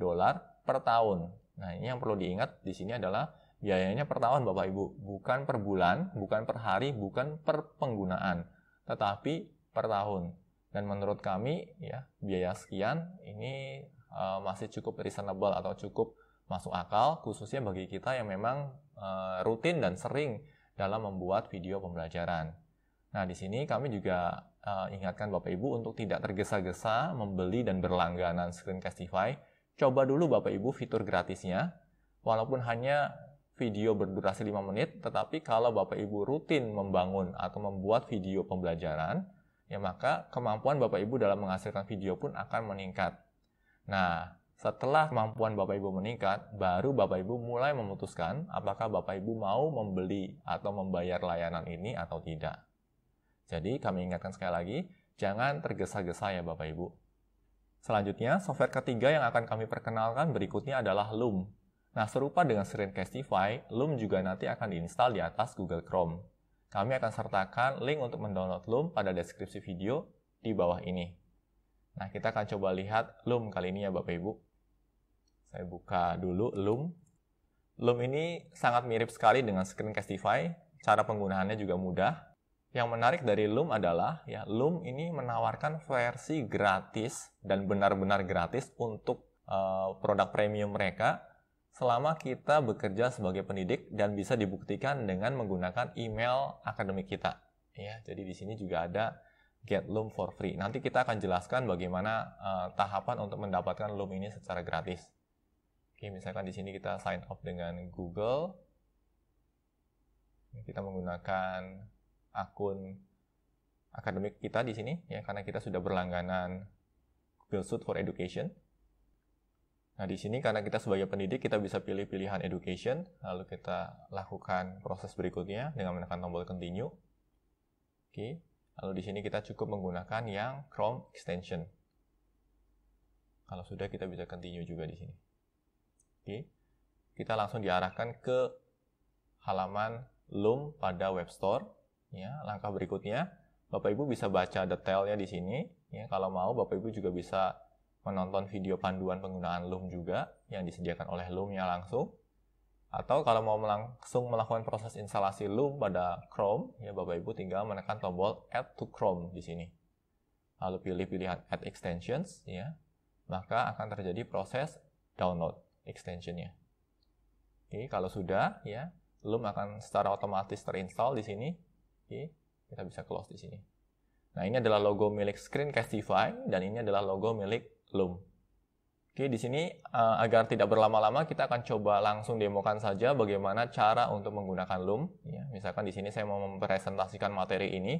S1: dolar per tahun Nah, ini yang perlu diingat di sini adalah biayanya per tahun Bapak Ibu, bukan per bulan, bukan per hari, bukan per penggunaan, tetapi per tahun. Dan menurut kami ya, biaya sekian ini uh, masih cukup reasonable atau cukup masuk akal khususnya bagi kita yang memang uh, rutin dan sering dalam membuat video pembelajaran. Nah, di sini kami juga uh, ingatkan Bapak Ibu untuk tidak tergesa-gesa membeli dan berlangganan ScreenCastify Coba dulu Bapak Ibu fitur gratisnya, walaupun hanya video berdurasi 5 menit, tetapi kalau Bapak Ibu rutin membangun atau membuat video pembelajaran, ya maka kemampuan Bapak Ibu dalam menghasilkan video pun akan meningkat. Nah, setelah kemampuan Bapak Ibu meningkat, baru Bapak Ibu mulai memutuskan apakah Bapak Ibu mau membeli atau membayar layanan ini atau tidak. Jadi kami ingatkan sekali lagi, jangan tergesa-gesa ya Bapak Ibu. Selanjutnya, software ketiga yang akan kami perkenalkan berikutnya adalah Loom. Nah, serupa dengan Screencastify, Loom juga nanti akan diinstal di atas Google Chrome. Kami akan sertakan link untuk mendownload Loom pada deskripsi video di bawah ini. Nah, kita akan coba lihat Loom kali ini ya Bapak Ibu. Saya buka dulu Loom. Loom ini sangat mirip sekali dengan Screencastify, cara penggunaannya juga mudah yang menarik dari Loom adalah ya Loom ini menawarkan versi gratis dan benar-benar gratis untuk uh, produk premium mereka selama kita bekerja sebagai pendidik dan bisa dibuktikan dengan menggunakan email akademik kita. Ya, jadi di sini juga ada Get Loom for free. Nanti kita akan jelaskan bagaimana uh, tahapan untuk mendapatkan Loom ini secara gratis. Oke, misalkan di sini kita sign up dengan Google. Kita menggunakan akun akademik kita di sini ya karena kita sudah berlangganan Google Suite for Education. Nah, di sini karena kita sebagai pendidik kita bisa pilih pilihan education, lalu kita lakukan proses berikutnya dengan menekan tombol continue. Oke. Lalu di sini kita cukup menggunakan yang Chrome extension. Kalau sudah kita bisa continue juga di sini. Oke. Kita langsung diarahkan ke halaman Loom pada web store Ya, langkah berikutnya, Bapak Ibu bisa baca detailnya di sini. Ya, kalau mau Bapak Ibu juga bisa menonton video panduan penggunaan Loom juga yang disediakan oleh loom langsung. Atau kalau mau langsung melakukan proses instalasi Loom pada Chrome, ya Bapak Ibu tinggal menekan tombol Add to Chrome di sini. Lalu pilih pilihan Add Extensions, ya. Maka akan terjadi proses download extensionnya. Oke, kalau sudah, ya Loom akan secara otomatis terinstall di sini Oke, kita bisa close di sini. Nah, ini adalah logo milik Screencastify dan ini adalah logo milik Loom. Oke, di sini eh, agar tidak berlama-lama kita akan coba langsung demokan saja bagaimana cara untuk menggunakan Loom. Ya, misalkan di sini saya mau mempresentasikan materi ini.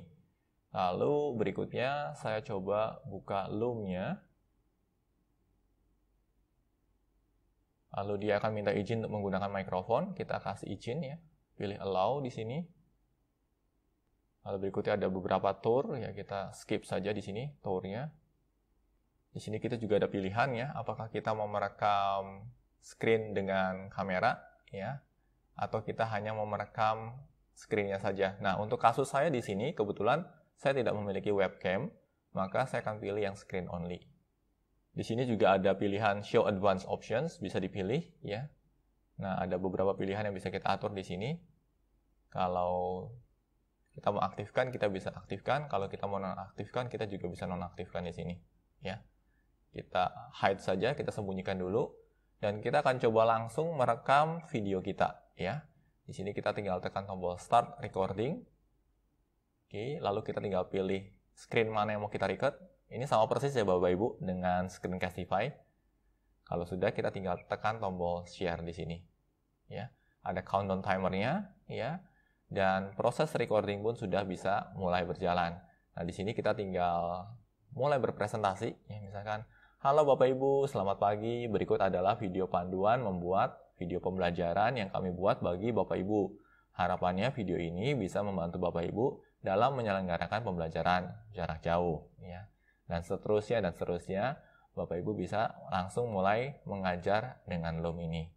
S1: Lalu berikutnya saya coba buka Loom-nya. Lalu dia akan minta izin untuk menggunakan mikrofon. Kita kasih izin ya. Pilih allow di sini. Lalu berikutnya ada beberapa tour ya kita skip saja di sini tournya. Di sini kita juga ada pilihan ya apakah kita mau merekam screen dengan kamera ya atau kita hanya mau merekam screennya saja. Nah untuk kasus saya di sini kebetulan saya tidak memiliki webcam maka saya akan pilih yang screen only. Di sini juga ada pilihan show advanced options bisa dipilih ya. Nah ada beberapa pilihan yang bisa kita atur di sini. Kalau kita mau aktifkan kita bisa aktifkan kalau kita mau nonaktifkan kita juga bisa nonaktifkan di sini ya kita hide saja kita sembunyikan dulu dan kita akan coba langsung merekam video kita ya di sini kita tinggal tekan tombol start recording oke lalu kita tinggal pilih screen mana yang mau kita record ini sama persis ya bapak ibu dengan screen castify. kalau sudah kita tinggal tekan tombol share di sini ya ada countdown timernya ya dan proses recording pun sudah bisa mulai berjalan. Nah, di sini kita tinggal mulai berpresentasi, ya, misalkan, Halo Bapak Ibu, selamat pagi. Berikut adalah video panduan membuat video pembelajaran yang kami buat bagi Bapak Ibu. Harapannya video ini bisa membantu Bapak Ibu dalam menyelenggarakan pembelajaran jarak jauh, ya. Dan seterusnya dan seterusnya, Bapak Ibu bisa langsung mulai mengajar dengan Loom ini.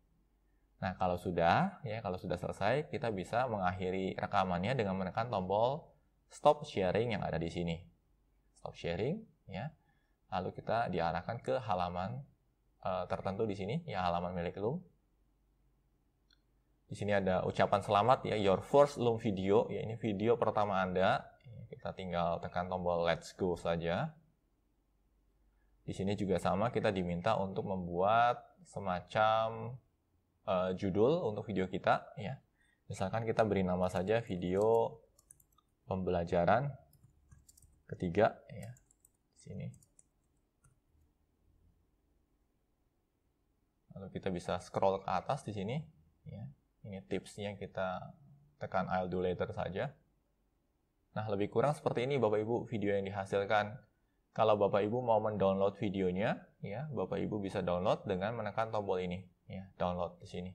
S1: Nah, kalau sudah, ya kalau sudah selesai, kita bisa mengakhiri rekamannya dengan menekan tombol stop sharing yang ada di sini. Stop sharing, ya. Lalu kita diarahkan ke halaman e, tertentu di sini, ya halaman milik Loom. Di sini ada ucapan selamat ya, your first Loom video, ya ini video pertama Anda. Kita tinggal tekan tombol let's go saja. Di sini juga sama, kita diminta untuk membuat semacam uh, judul untuk video kita ya. Misalkan kita beri nama saja video pembelajaran ketiga ya. sini. Lalu kita bisa scroll ke atas di sini ya. Ini tipsnya kita tekan I'll do later saja. Nah, lebih kurang seperti ini Bapak Ibu video yang dihasilkan. Kalau Bapak Ibu mau mendownload videonya, ya Bapak Ibu bisa download dengan menekan tombol ini ya download di sini.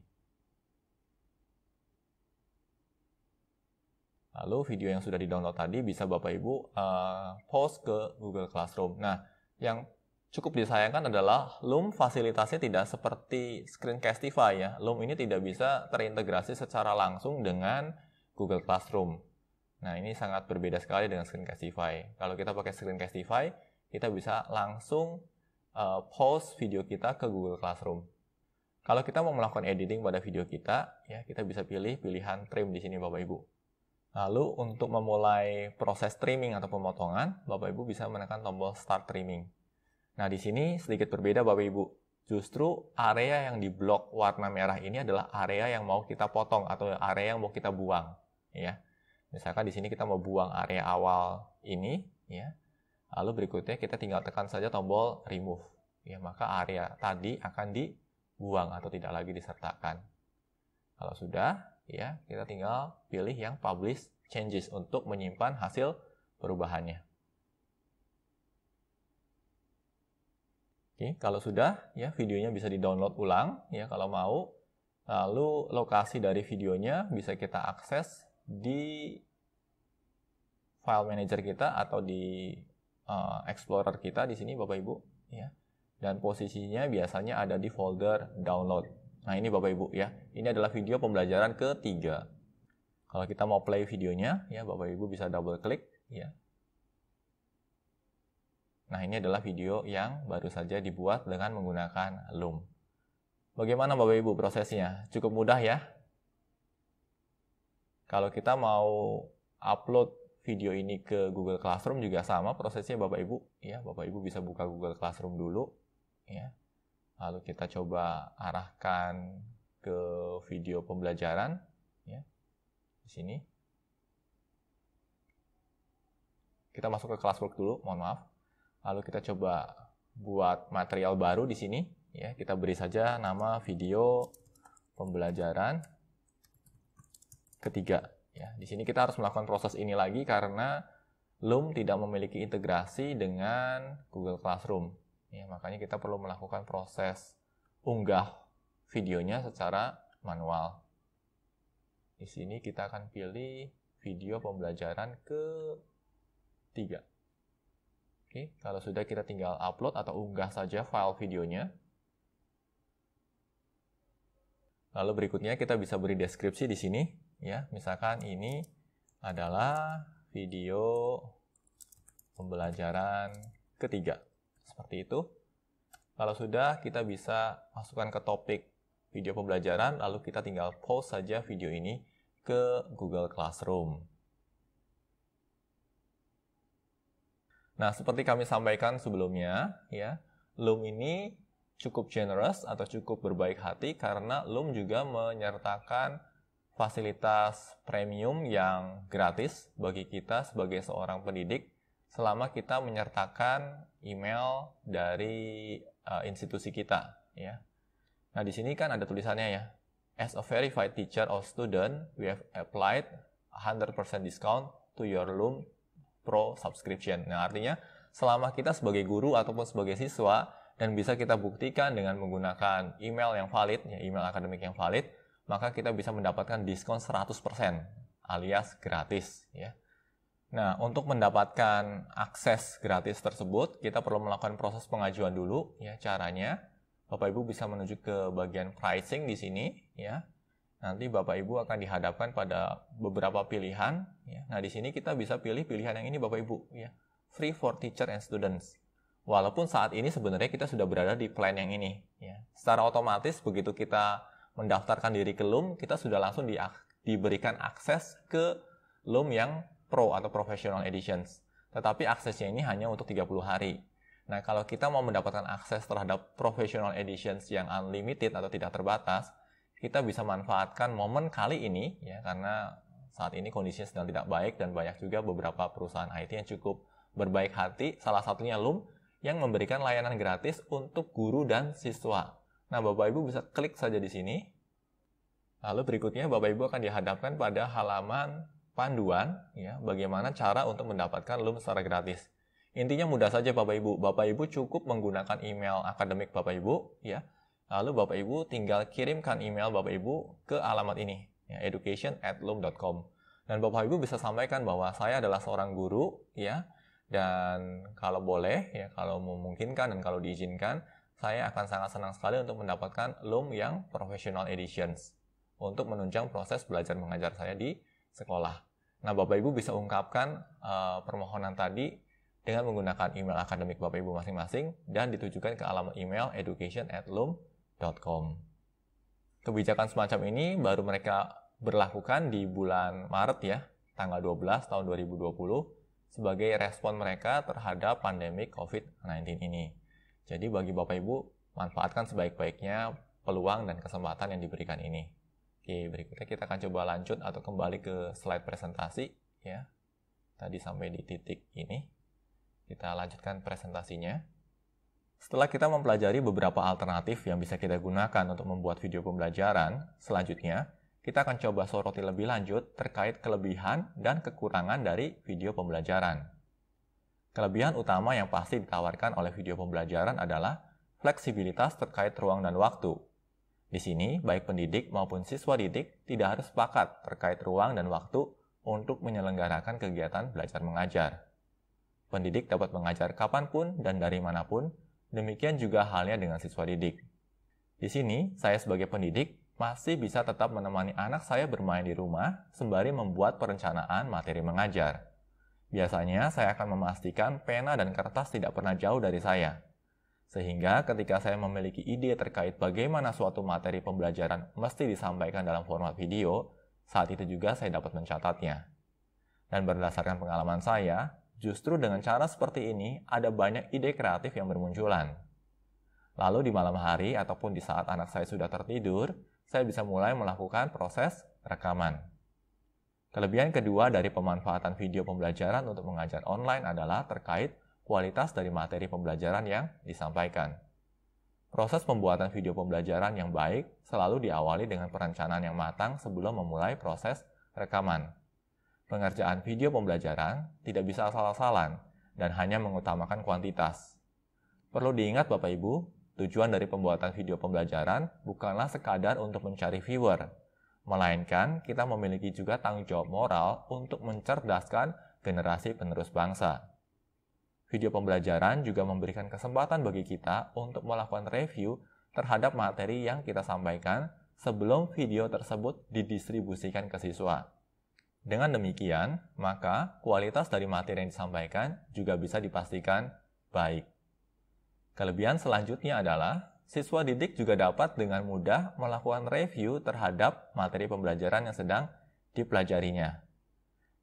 S1: Lalu video yang sudah di-download tadi bisa Bapak Ibu uh, post ke Google Classroom. Nah, yang cukup disayangkan adalah Loom fasilitasnya tidak seperti Screencastify ya. Loom ini tidak bisa terintegrasi secara langsung dengan Google Classroom. Nah, ini sangat berbeda sekali dengan Screencastify. Kalau kita pakai Screencastify, kita bisa langsung uh, post video kita ke Google Classroom. Kalau kita mau melakukan editing pada video kita, ya kita bisa pilih pilihan trim di sini Bapak Ibu. Lalu untuk memulai proses trimming atau pemotongan, Bapak Ibu bisa menekan tombol start trimming. Nah, di sini sedikit berbeda Bapak Ibu. Justru area yang di blok warna merah ini adalah area yang mau kita potong atau area yang mau kita buang, ya. Misalkan di sini kita mau buang area awal ini, ya. Lalu berikutnya kita tinggal tekan saja tombol remove. Ya, maka area tadi akan di buang atau tidak lagi disertakan. Kalau sudah, ya kita tinggal pilih yang publish changes untuk menyimpan hasil perubahannya. Oke, kalau sudah ya videonya bisa di-download ulang ya kalau mau. Lalu lokasi dari videonya bisa kita akses di file manager kita atau di uh, explorer kita di sini Bapak Ibu ya dan posisinya biasanya ada di folder download. Nah ini Bapak Ibu ya, ini adalah video pembelajaran ketiga. Kalau kita mau play videonya, ya Bapak Ibu bisa double klik ya. Nah ini adalah video yang baru saja dibuat dengan menggunakan Loom. Bagaimana Bapak Ibu prosesnya? Cukup mudah ya. Kalau kita mau upload video ini ke Google Classroom juga sama prosesnya Bapak Ibu. Ya, Bapak Ibu bisa buka Google Classroom dulu, ya. Lalu kita coba arahkan ke video pembelajaran ya. Di sini. Kita masuk ke classwork dulu, mohon maaf. Lalu kita coba buat material baru di sini ya. Kita beri saja nama video pembelajaran ketiga ya. Di sini kita harus melakukan proses ini lagi karena Loom tidak memiliki integrasi dengan Google Classroom. Ya, makanya kita perlu melakukan proses unggah videonya secara manual. Di sini kita akan pilih video pembelajaran ke 3. Oke, kalau sudah kita tinggal upload atau unggah saja file videonya. Lalu berikutnya kita bisa beri deskripsi di sini ya. Misalkan ini adalah video pembelajaran ketiga. Seperti itu. Kalau sudah, kita bisa masukkan ke topik video pembelajaran, lalu kita tinggal post saja video ini ke Google Classroom. Nah, seperti kami sampaikan sebelumnya, ya, Loom ini cukup generous atau cukup berbaik hati karena Loom juga menyertakan fasilitas premium yang gratis bagi kita sebagai seorang pendidik selama kita menyertakan email dari uh, institusi kita ya. Nah, di sini kan ada tulisannya ya. As a verified teacher or student, we have applied 100% discount to your Loom Pro subscription. Nah, artinya selama kita sebagai guru ataupun sebagai siswa dan bisa kita buktikan dengan menggunakan email yang valid, ya email akademik yang valid, maka kita bisa mendapatkan diskon 100% alias gratis ya. Nah, untuk mendapatkan akses gratis tersebut, kita perlu melakukan proses pengajuan dulu ya caranya. Bapak Ibu bisa menuju ke bagian pricing di sini ya. Nanti Bapak Ibu akan dihadapkan pada beberapa pilihan ya. Nah, di sini kita bisa pilih pilihan yang ini Bapak Ibu ya. Free for teacher and students. Walaupun saat ini sebenarnya kita sudah berada di plan yang ini ya. Secara otomatis begitu kita mendaftarkan diri ke LUM, kita sudah langsung di, diberikan akses ke LUM yang Pro atau Professional Editions. Tetapi aksesnya ini hanya untuk 30 hari. Nah, kalau kita mau mendapatkan akses terhadap Professional Editions yang unlimited atau tidak terbatas, kita bisa manfaatkan momen kali ini ya karena saat ini kondisinya sedang tidak baik dan banyak juga beberapa perusahaan IT yang cukup berbaik hati, salah satunya LUM yang memberikan layanan gratis untuk guru dan siswa. Nah, Bapak Ibu bisa klik saja di sini. Lalu berikutnya Bapak Ibu akan dihadapkan pada halaman panduan ya bagaimana cara untuk mendapatkan LUM secara gratis. Intinya mudah saja Bapak Ibu. Bapak Ibu cukup menggunakan email akademik Bapak Ibu ya. Lalu Bapak Ibu tinggal kirimkan email Bapak Ibu ke alamat ini ya, education@loom.com. Dan Bapak Ibu bisa sampaikan bahwa saya adalah seorang guru ya dan kalau boleh ya kalau memungkinkan dan kalau diizinkan saya akan sangat senang sekali untuk mendapatkan loom yang professional editions untuk menunjang proses belajar mengajar saya di sekolah. Nah, Bapak Ibu bisa ungkapkan uh, permohonan tadi dengan menggunakan email akademik Bapak Ibu masing-masing dan ditujukan ke alamat email education@lum.com. Kebijakan semacam ini baru mereka berlakukan di bulan Maret ya, tanggal 12 tahun 2020 sebagai respon mereka terhadap pandemi COVID-19 ini. Jadi bagi Bapak Ibu, manfaatkan sebaik-baiknya peluang dan kesempatan yang diberikan ini. Oke, berikutnya kita akan coba lanjut atau kembali ke slide presentasi ya. Tadi sampai di titik ini. Kita lanjutkan presentasinya. Setelah kita mempelajari beberapa alternatif yang bisa kita gunakan untuk membuat video pembelajaran, selanjutnya kita akan coba soroti lebih lanjut terkait kelebihan dan kekurangan dari video pembelajaran. Kelebihan utama yang pasti ditawarkan oleh video pembelajaran adalah fleksibilitas terkait ruang dan waktu, di sini, baik pendidik maupun siswa didik tidak harus sepakat terkait ruang dan waktu untuk menyelenggarakan kegiatan belajar mengajar. Pendidik dapat mengajar kapanpun dan dari manapun, demikian juga halnya dengan siswa didik. Di sini, saya sebagai pendidik masih bisa tetap menemani anak saya bermain di rumah sembari membuat perencanaan materi mengajar. Biasanya, saya akan memastikan pena dan kertas tidak pernah jauh dari saya, sehingga ketika saya memiliki ide terkait bagaimana suatu materi pembelajaran mesti disampaikan dalam format video, saat itu juga saya dapat mencatatnya. Dan berdasarkan pengalaman saya, justru dengan cara seperti ini ada banyak ide kreatif yang bermunculan. Lalu di malam hari ataupun di saat anak saya sudah tertidur, saya bisa mulai melakukan proses rekaman. Kelebihan kedua dari pemanfaatan video pembelajaran untuk mengajar online adalah terkait kualitas dari materi pembelajaran yang disampaikan. Proses pembuatan video pembelajaran yang baik selalu diawali dengan perencanaan yang matang sebelum memulai proses rekaman. Pengerjaan video pembelajaran tidak bisa asal-asalan dan hanya mengutamakan kuantitas. Perlu diingat Bapak Ibu, tujuan dari pembuatan video pembelajaran bukanlah sekadar untuk mencari viewer, melainkan kita memiliki juga tanggung jawab moral untuk mencerdaskan generasi penerus bangsa. Video pembelajaran juga memberikan kesempatan bagi kita untuk melakukan review terhadap materi yang kita sampaikan sebelum video tersebut didistribusikan ke siswa. Dengan demikian, maka kualitas dari materi yang disampaikan juga bisa dipastikan baik. Kelebihan selanjutnya adalah siswa didik juga dapat dengan mudah melakukan review terhadap materi pembelajaran yang sedang dipelajarinya.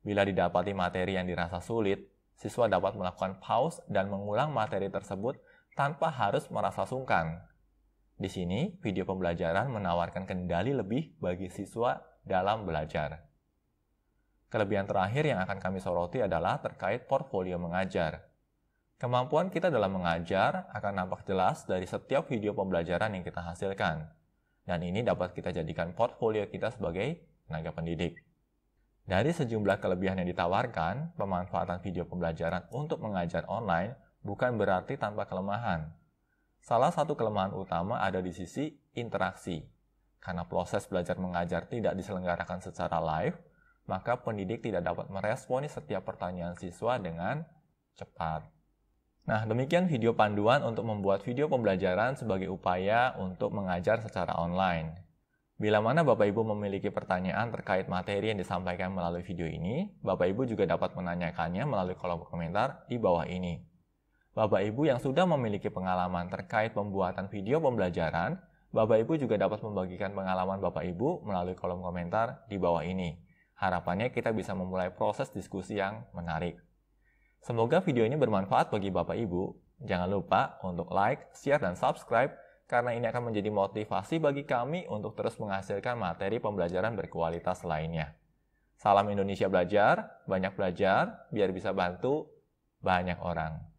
S1: Bila didapati materi yang dirasa sulit siswa dapat melakukan pause dan mengulang materi tersebut tanpa harus merasa sungkan. Di sini, video pembelajaran menawarkan kendali lebih bagi siswa dalam belajar. Kelebihan terakhir yang akan kami soroti adalah terkait portfolio mengajar. Kemampuan kita dalam mengajar akan nampak jelas dari setiap video pembelajaran yang kita hasilkan. Dan ini dapat kita jadikan portfolio kita sebagai tenaga pendidik. Dari sejumlah kelebihan yang ditawarkan, pemanfaatan video pembelajaran untuk mengajar online bukan berarti tanpa kelemahan. Salah satu kelemahan utama ada di sisi interaksi. Karena proses belajar mengajar tidak diselenggarakan secara live, maka pendidik tidak dapat meresponi setiap pertanyaan siswa dengan cepat. Nah, demikian video panduan untuk membuat video pembelajaran sebagai upaya untuk mengajar secara online. Bila mana Bapak Ibu memiliki pertanyaan terkait materi yang disampaikan melalui video ini, Bapak Ibu juga dapat menanyakannya melalui kolom komentar di bawah ini. Bapak Ibu yang sudah memiliki pengalaman terkait pembuatan video pembelajaran, Bapak Ibu juga dapat membagikan pengalaman Bapak Ibu melalui kolom komentar di bawah ini. Harapannya kita bisa memulai proses diskusi yang menarik. Semoga video ini bermanfaat bagi Bapak Ibu. Jangan lupa untuk like, share, dan subscribe karena ini akan menjadi motivasi bagi kami untuk terus menghasilkan materi pembelajaran berkualitas lainnya. Salam Indonesia Belajar, banyak belajar, biar bisa bantu banyak orang.